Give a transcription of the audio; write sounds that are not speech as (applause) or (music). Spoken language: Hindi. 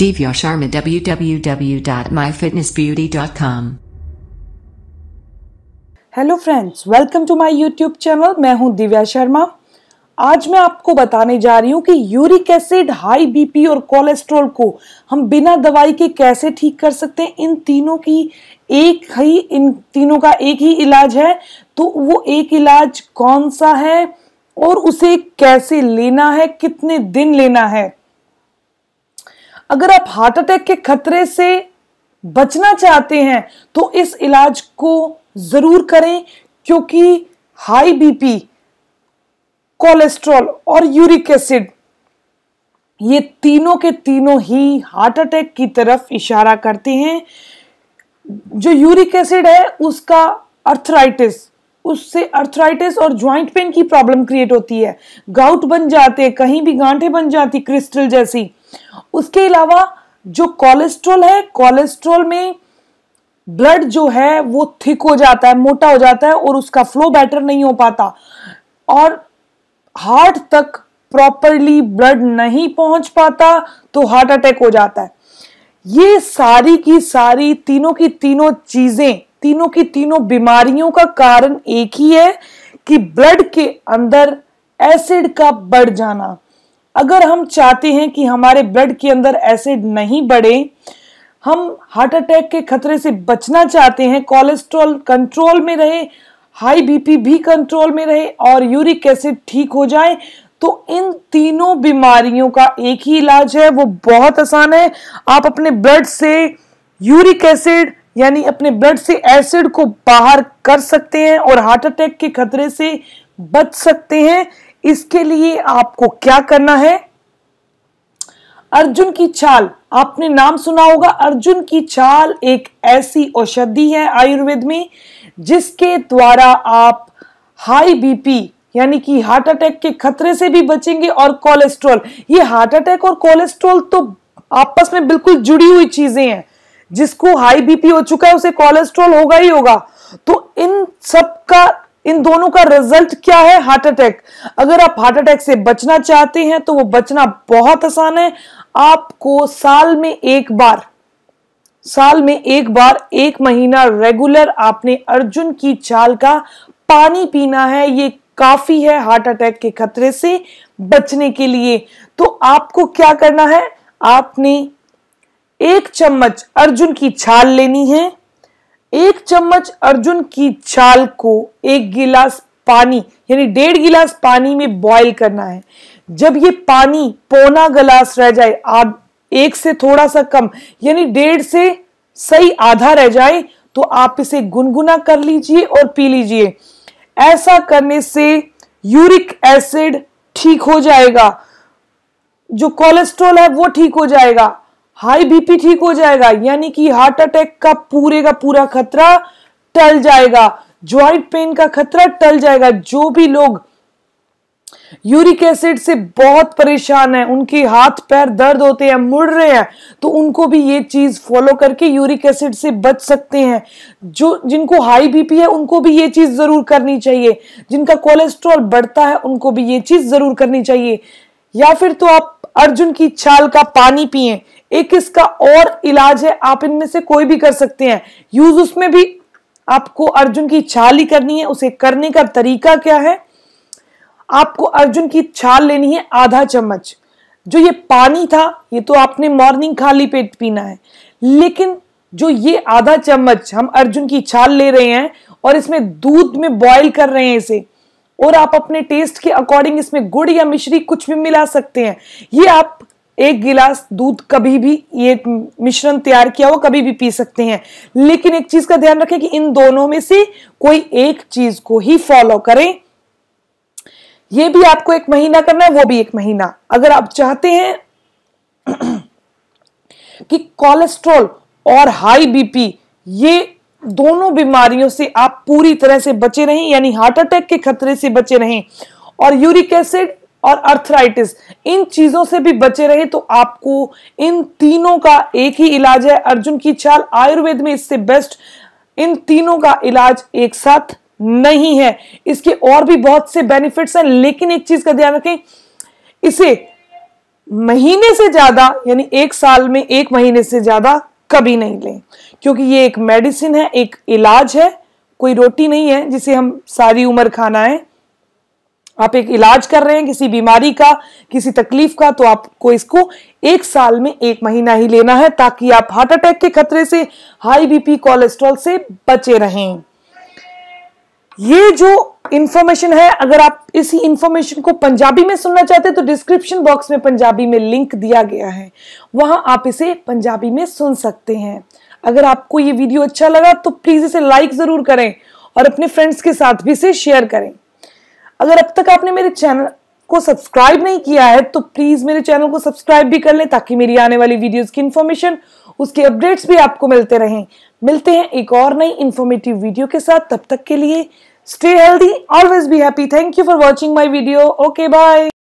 Divya Sharma www.myfitnessbeauty.com hello friends welcome to my YouTube channel मैं हूं दिव्या शर्मा आज मैं आपको बताने जा रही हूं कि यूरिक एसिड हाई बीपी और कोलेस्ट्रॉल को हम बिना दवाई के कैसे ठीक कर सकते हैं इन तीनों की एक ही इन तीनों का एक ही इलाज है तो वो एक इलाज कौन सा है और उसे कैसे लेना है कितने दिन लेना है अगर आप हार्ट अटैक के खतरे से बचना चाहते हैं तो इस इलाज को ज़रूर करें क्योंकि हाई बीपी कोलेस्ट्रॉल और यूरिक एसिड ये तीनों के तीनों ही हार्ट अटैक की तरफ इशारा करते हैं जो यूरिक एसिड है उसका अर्थराइटिस उससे अर्थराइटिस और ज्वाइंट पेन की प्रॉब्लम क्रिएट होती है गाउट बन जाते कहीं भी गांठें बन जाती क्रिस्टल जैसी उसके अलावा जो कोलेस्ट्रॉल है कोलेस्ट्रॉल में ब्लड जो है वो थिक हो जाता है मोटा हो जाता है और उसका फ्लो बेटर नहीं हो पाता और हार्ट तक प्रॉपरली ब्लड नहीं पहुंच पाता तो हार्ट अटैक हो जाता है ये सारी की सारी तीनों की तीनों चीजें तीनों की तीनों बीमारियों का कारण एक ही है कि ब्लड के अंदर एसिड का बढ़ जाना अगर हम चाहते हैं कि हमारे ब्लड के अंदर एसिड नहीं बढ़े हम हार्ट अटैक के खतरे से बचना चाहते हैं कोलेस्ट्रॉल कंट्रोल में रहे हाई बीपी भी कंट्रोल में रहे और यूरिक एसिड ठीक हो जाए तो इन तीनों बीमारियों का एक ही इलाज है वो बहुत आसान है आप अपने ब्लड से यूरिक एसिड यानी अपने ब्लड से एसिड को बाहर कर सकते हैं और हार्ट अटैक के खतरे से बच सकते हैं इसके लिए आपको क्या करना है अर्जुन की छाल आपने नाम सुना होगा अर्जुन की छाल एक ऐसी औषधि है आयुर्वेद में जिसके द्वारा आप हाई बीपी यानी कि हार्ट अटैक के खतरे से भी बचेंगे और कोलेस्ट्रॉल ये हार्ट अटैक और कोलेस्ट्रॉल तो आपस में बिल्कुल जुड़ी हुई चीजें हैं जिसको हाई बीपी हो चुका है उसे कोलेस्ट्रॉल होगा ही होगा तो इन सब का इन दोनों का रिजल्ट क्या है हार्ट अटैक अगर आप हार्ट अटैक से बचना चाहते हैं तो वो बचना बहुत आसान है आपको साल में एक बार साल में एक बार एक महीना रेगुलर आपने अर्जुन की चाल का पानी पीना है ये काफी है हार्ट अटैक के खतरे से बचने के लिए तो आपको क्या करना है आपने एक चम्मच अर्जुन की छाल लेनी है एक चम्मच अर्जुन की छाल को एक गिलास पानी यानी डेढ़ गिलास पानी में बॉईल करना है जब ये पानी पौना गिलास रह जाए आध एक से थोड़ा सा कम यानी डेढ़ से सही आधा रह जाए तो आप इसे गुनगुना कर लीजिए और पी लीजिए ऐसा करने से यूरिक एसिड ठीक हो जाएगा जो कोलेस्ट्रॉल है वो ठीक हो जाएगा हाई बीपी ठीक हो जाएगा यानी कि हार्ट अटैक का पूरे का पूरा खतरा टल जाएगा ज्वाइंट पेन का खतरा टल जाएगा जो भी लोग यूरिक एसिड से बहुत परेशान है उनके हाथ पैर दर्द होते हैं मुड़ रहे हैं तो उनको भी ये चीज़ फॉलो करके यूरिक एसिड से बच सकते हैं जो जिनको हाई बीपी है उनको भी ये चीज़ ज़रूर करनी चाहिए जिनका कोलेस्ट्रॉल बढ़ता है उनको भी ये चीज़ ज़रूर करनी चाहिए या फिर तो आप अर्जुन की छाल का पानी पिए एक इसका और इलाज है आप इनमें से कोई भी कर सकते हैं यूज उसमें भी आपको अर्जुन की छाल ही करनी है उसे करने का तरीका क्या है आपको अर्जुन की छाल लेनी है आधा चम्मच जो ये पानी था ये तो आपने मॉर्निंग खाली पेट पीना है लेकिन जो ये आधा चम्मच हम अर्जुन की छाल ले रहे हैं और इसमें दूध में बॉईल कर रहे हैं इसे और आप अपने टेस्ट के अकॉर्डिंग इसमें गुड़ या मिश्री कुछ भी मिला सकते हैं ये आप एक गिलास दूध कभी भी ये मिश्रण तैयार किया हुआ कभी भी पी सकते हैं लेकिन एक चीज का ध्यान रखें कि इन दोनों में से कोई एक चीज को ही फॉलो करें ये भी आपको एक महीना करना है वो भी एक महीना अगर आप चाहते हैं (clears throat) कि कोलेस्ट्रॉल और हाई बीपी ये दोनों बीमारियों से आप पूरी तरह से बचे रहें यानी हार्ट अटैक के खतरे से बचे रहें और यूरिक एसिड और अर्थराइटिस इन चीजों से भी बचे रहे तो आपको इन तीनों का एक ही इलाज है अर्जुन की चाल आयुर्वेद में इससे बेस्ट इन तीनों का इलाज एक साथ नहीं है इसके और भी बहुत से बेनिफिट्स हैं लेकिन एक चीज का ध्यान रखें इसे महीने से ज्यादा यानी एक साल में एक महीने से ज्यादा कभी नहीं लें क्योंकि ये एक मेडिसिन है एक इलाज है कोई रोटी नहीं है जिसे हम सारी उम्र खाना है आप एक इलाज कर रहे हैं किसी बीमारी का किसी तकलीफ का तो आपको इसको एक साल में एक महीना ही लेना है ताकि आप हार्ट अटैक के खतरे से हाई बीपी कोलेस्ट्रॉल से बचे रहें ये जो इंफॉर्मेशन है अगर आप इसी इंफॉर्मेशन को पंजाबी में सुनना चाहते हैं तो डिस्क्रिप्शन बॉक्स में पंजाबी में लिंक दिया गया है वहां आप इसे पंजाबी में सुन सकते हैं अगर आपको ये वीडियो अच्छा लगा तो प्लीज़ इसे लाइक ज़रूर करें और अपने फ्रेंड्स के साथ भी इसे शेयर करें अगर अब तक आपने मेरे चैनल को सब्सक्राइब नहीं किया है तो प्लीज़ मेरे चैनल को सब्सक्राइब भी कर लें ताकि मेरी आने वाली वीडियोस की इंफॉर्मेशन उसके अपडेट्स भी आपको मिलते रहें मिलते हैं एक और नई इन्फॉर्मेटिव वीडियो के साथ तब तक के लिए stay healthy always be happy thank you for watching my video okay bye